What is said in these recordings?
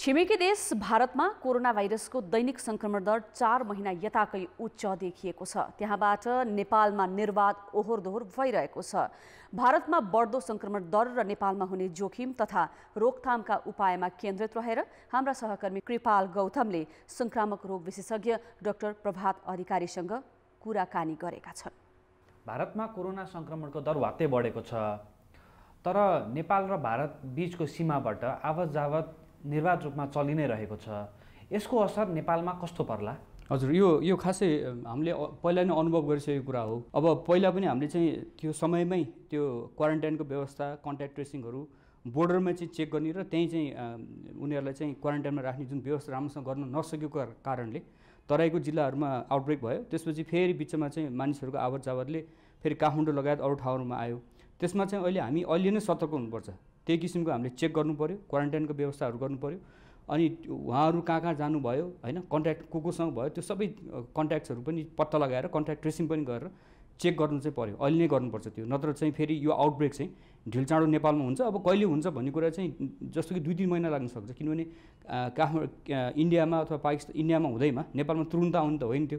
छिमेकी देश भारतमा कोरोना भाइरसको दैनिक सङ्क्रमण दर चार महिना यताकै उच्च देखिएको छ त्यहाँबाट नेपालमा निर्वाध ओहोर दोहोर भइरहेको छ भारतमा बढ्दो सङ्क्रमण दर र नेपालमा हुने जोखिम तथा रोकथामका उपायमा केन्द्रित रहेर हाम्रा सहकर्मी कृपाल गौतमले सङ्क्रामक रोग विशेषज्ञ डाक्टर प्रभात अधिकारीसँग कुराकानी गरेका छन् भारतमा कोरोना सङ्क्रमणको दर वात्तै बढेको छ तर नेपाल र भारत बिचको सीमाबाट आवत जावत निर्वाध रूपमा चलि नै रहेको छ यसको असर नेपालमा कस्तो पर्ला हजुर यो यो खासै हामीले पहिला नै अनुभव गरिसकेको कुरा हो अब पहिला पनि हामीले चाहिँ त्यो समयमै त्यो क्वारेन्टाइनको व्यवस्था कन्ट्याक्ट ट्रेसिङहरू बोर्डरमा चाहिँ चेक गर्ने र त्यहीँ चाहिँ उनीहरूलाई चाहिँ क्वारेन्टाइनमा राख्ने जुन व्यवस्था राम्रोसँग गर्न नसकेको कारणले तराईको जिल्लाहरूमा आउटब्रेक भयो त्यसपछि फेरि बिचमा चाहिँ मानिसहरूको आवत जावतले फेरि काठमाडौँ लगायत अरू ठाउँहरूमा आयो त्यसमा चाहिँ अहिले हामी अहिले नै सतर्क हुनुपर्छ त्यही किसिमको हामीले चेक गर्नु पऱ्यो क्वारेन्टाइनको व्यवस्थाहरू गर्नु पऱ्यो अनि उहाँहरू कहाँ कहाँ जानुभयो होइन कन्ट्याक्ट को कोसँग भयो त्यो सबै कन्ट्याक्ट्सहरू पनि पत्ता लगाएर कन्ट्याक्ट ट्रेसिङ पनि गरेर चेक गर्नु चाहिँ पऱ्यो अहिले नै गर्नुपर्छ त्यो नत्र चाहिँ फेरि यो आउटब्रेक चाहिँ ढिल चाँडो नेपालमा हुन्छ अब कहिले हुन्छ भन्ने कुरा चाहिँ जस्तो कि दुई तिन महिना लाग्न सक्छ किनभने काठमाडौँ इन्डियामा अथवा पाकिस्तान इन्डियामा हुँदैमा नेपालमा तुरुन्त आउनु त होइन त्यो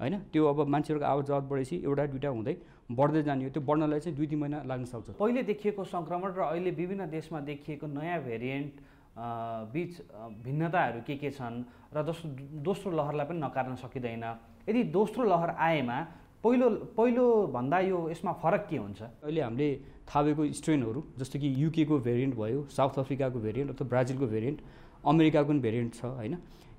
होइन त्यो अब मान्छेहरूको आवाज जावत बढेपछि एउटा दुइटा हुँदै बढ्दै जाने हो त्यो बढ्नलाई चाहिँ दुई तिन महिना लाग्न सक्छ पहिले देखिएको सङ्क्रमण र अहिले विभिन्न देशमा देखिएको नयाँ भेरिएन्ट बिच भिन्नताहरू के के छन् र जस दोस्रो लहरलाई पनि नकार्न सकिँदैन यदि दोस्रो लहर आएमा पहिलो पहिलो भन्दा यो यसमा फरक के हुन्छ अहिले हामीले थापेको स्ट्रेनहरू जस्तो कि युकेको भेरिएन्ट भयो साउथ अफ्रिकाको भेरिएन्ट अथवा ब्राजिलको भेरिएन्ट अमेरिकाको पनि भेरिएन्ट छ होइन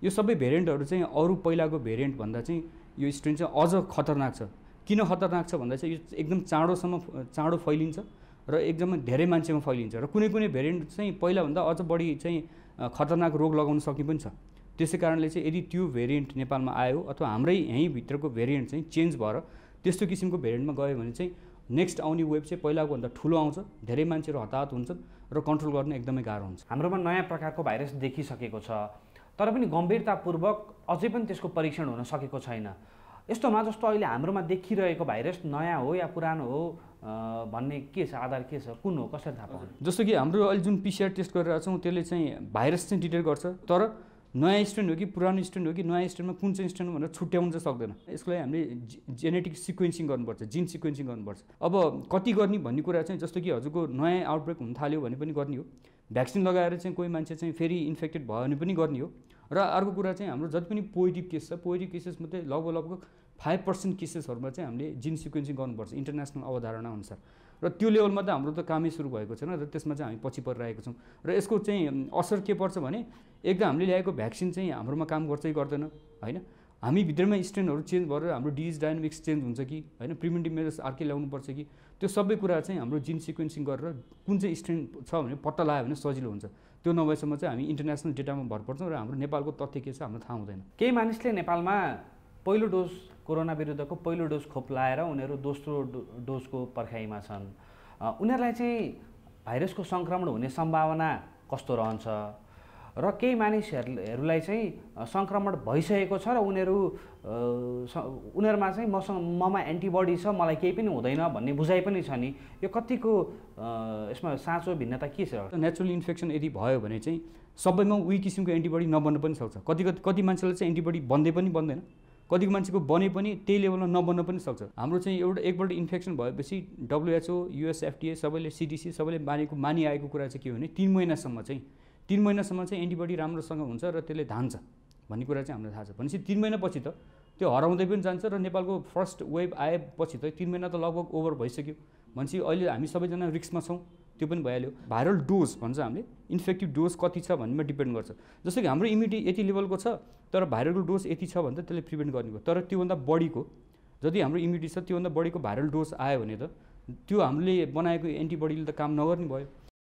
यो सबै भेरिएन्टहरू चाहिँ अरू पहिलाको भन्दा चाहिँ यो स्ट्रेन चाहिँ अझ खतरनाक छ किन खतरनाक छ भन्दा चाहिँ यो एकदम चाँडोसम्म चाँडो फैलिन्छ र एकदमै धेरै मान्छेमा फैलिन्छ र कुनै कुनै भेरिएन्ट चाहिँ पहिलाभन्दा अझ बढी चाहिँ खतरनाक रोग लगाउन सक्ने पनि छ त्यसै कारणले चाहिँ यदि त्यो भेरिएन्ट नेपालमा आयो अथवा हाम्रै यहीँभित्रको भेरिएन्ट चाहिँ चेन्ज भएर त्यस्तो किसिमको भेरिएन्टमा गयो भने चाहिँ नेक्स्ट आउने वेब चाहिँ पहिलाको भन्दा ठुलो आउँछ धेरै मान्छेहरू हताहत हुन्छन् र कन्ट्रोल गर्न एकदमै गाह्रो हुन्छ हाम्रोमा नयाँ प्रकारको भाइरस देखिसकेको छ तर पनि गम्भीरतापूर्वक अझै पनि त्यसको परीक्षण हुन सकेको छैन यस्तोमा जस्तो अहिले हाम्रोमा देखिरहेको भाइरस नयाँ हो या पुरानो हो भन्ने के छ आधार के छ कुन हो कसरी थाहा पाउनु जस्तो कि हाम्रो अहिले जुन पिसिआर टेस्ट गरेर छौँ त्यसले चाहिँ भाइरस चाहिँ डिटेक्ट गर्छ तर नयाँ स्टुडेन्ट हो कि पुरानो स्टुडेन्ट हो कि नयाँ स्टुडेन्टमा कुन चाहिँ स्टुडेन्ट भनेर छुट्याउनु चाहिँ सक्दैन यसको लागि हामीले जेनेटिक सिक्वेन्सिङ गर्नुपर्छ जिन सिक्वेन्सिङ गर्नुपर्छ अब कति गर्ने भन्ने कुरा चाहिँ जस्तो कि हजुरको नयाँ आउटब्रेक हुन थाल्यो भने पनि गर्ने हो भ्याक्सिन लगाएर चाहिँ कोही मान्छे चाहिँ फेरि इन्फेक्टेड भयो भने पनि गर्ने हो र अर्को कुरा चाहिँ हाम्रो जति पनि पोजिटिभ केस छ पोजिटिभ केसेस मात्रै लगभग लगभग फाइभ पर्सेन्ट केसेसहरूमा चाहिँ हामीले जिन सिक्वेन्सिङ गर्नुपर्छ इन्टरनेसनल अवधारणा अनुसार र त्यो लेभलमा त हाम्रो त कामै सुरु भएको छैन र त्यसमा चाहिँ हामी पछि परिरहेको छौँ र यसको चाहिँ असर के पर्छ भने एकदम हामीले ल्याएको भ्याक्सिन चाहिँ हाम्रोमा काम गर्छ कि गर्दैन होइन हामी भित्रमा स्ट्रेन्थहरू चेन्ज भएर हाम्रो डिजिज डाइनामिक्स चेन्ज हुन्छ कि होइन प्रिभेन्टिभ मेजर्स अर्कै ल्याउनुपर्छ कि त्यो सबै कुरा चाहिँ हाम्रो जिन सिक्वेन्सिङ गरेर कुन चाहिँ स्ट्रेन छ भने पत्ता लगायो भने सजिलो हुन्छ त्यो नभएसम्म चाहिँ हामी इन्टरनेसनल डेटामा भर पर्छौँ र हाम्रो नेपालको तथ्य के छ हाम्रो थाहा हुँदैन केही मानिसले नेपालमा पहिलो डोज कोरोना विरुद्धको पहिलो डोज खोप लाएर उनीहरू दोस्रो डोजको पर्खाइमा छन् उनीहरूलाई चाहिँ भाइरसको सङ्क्रमण हुने सम्भावना कस्तो रहन्छ र केही मानिसहरूलाई चाहिँ सङ्क्रमण भइसकेको छ र उनीहरू उनीहरूमा चाहिँ मसँग ममा एन्टिबडी छ मलाई केही पनि हुँदैन भन्ने बुझाइ पनि छ नि यो कतिको यसमा साँचो भिन्नता के छ नेचुरल इन्फेक्सन यदि भयो भने चाहिँ सबैमा उही किसिमको एन्टिबडी नबन्न पनि सक्छ कति कति कति मान्छेलाई चाहिँ एन्टिबडी बन्दै पनि बन्दैन कतिको मान्छेको बने पनि त्यही लेभलमा नबन्न पनि सक्छ हाम्रो चाहिँ एउटा एकपल्ट इन्फेक्सन भएपछि डब्लुएचओ युएसएफटिए सबैले सिडिसी सबैले मानेको मानिआएको कुरा चाहिँ के हो भने तिन महिनासम्म चाहिँ तिन महिनासम्म चाहिँ एन्टिबडी राम्रोसँग हुन्छ र त्यसले धान्छ भन्ने कुरा चाहिँ हामीलाई थाहा छ भनेपछि तिन महिनापछि त त्यो हराउँदै पनि जान्छ र नेपालको फर्स्ट वेभ आएपछि त तिन महिना त लगभग ओभर भइसक्यो भनेपछि अहिले हामी सबैजना रिक्समा छौँ त्यो पनि भइहाल्यो भाइरल डोज भन्छ हामीले इन्फेक्टिभ डोज कति छ भन्नेमा डिपेन्ड गर्छ जस्तो कि हाम्रो इम्युनिटी यति लेभलको छ तर भाइरलको डोज यति छ भने त त्यसले प्रिभेन्ट गर्ने तर त्योभन्दा बढीको जति हाम्रो इम्युनिटी छ त्योभन्दा बढीको भाइरल डोज आयो भने त त्यो हामीले बनाएको एन्टिबडीले त काम नगर्ने भयो